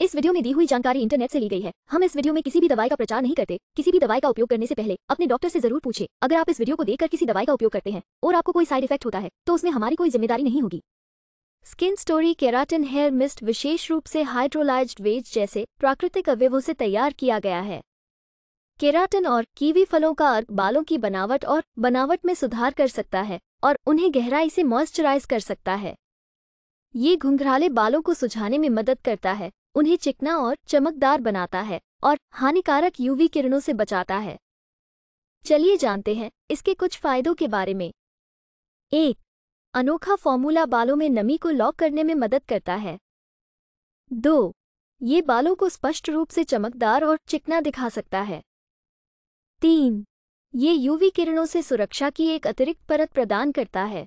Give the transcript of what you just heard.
इस वीडियो में दी हुई जानकारी इंटरनेट से ली गई है हम इस वीडियो में किसी भी दवाई का प्रचार नहीं करते किसी भी दवाई का उपयोग करने से पहले अपने डॉक्टर से जरूर पूछे अगर आप इस वीडियो को देखकर किसी दवाई का उपयोग करते हैं और आपको कोई साइड इफेक्ट होता है तो उसमें हमारी कोई जिम्मेदारी नहीं होगी skin story keratin hair mist विशेष रूप से हाइड्रोलाइज वेज जैसे प्राकृतिक अवयवों से तैयार किया गया है केराटिन और कीवी फलों का अर्क बालों की बनावट और बनावट में सुधार कर सकता है और उन्हें गहराई से मॉइस्चराइज कर सकता है ये घुंघराले बालों को सुझाने में मदद करता है उन्हें चिकना और चमकदार बनाता है और हानिकारक यूवी किरणों से बचाता है चलिए जानते हैं इसके कुछ फायदों के बारे में एक अनोखा फॉर्मूला बालों में नमी को लॉक करने में मदद करता है दो ये बालों को स्पष्ट रूप से चमकदार और चिकना दिखा सकता है तीन ये यूवी किरणों से सुरक्षा की एक अतिरिक्त परत प्रदान करता है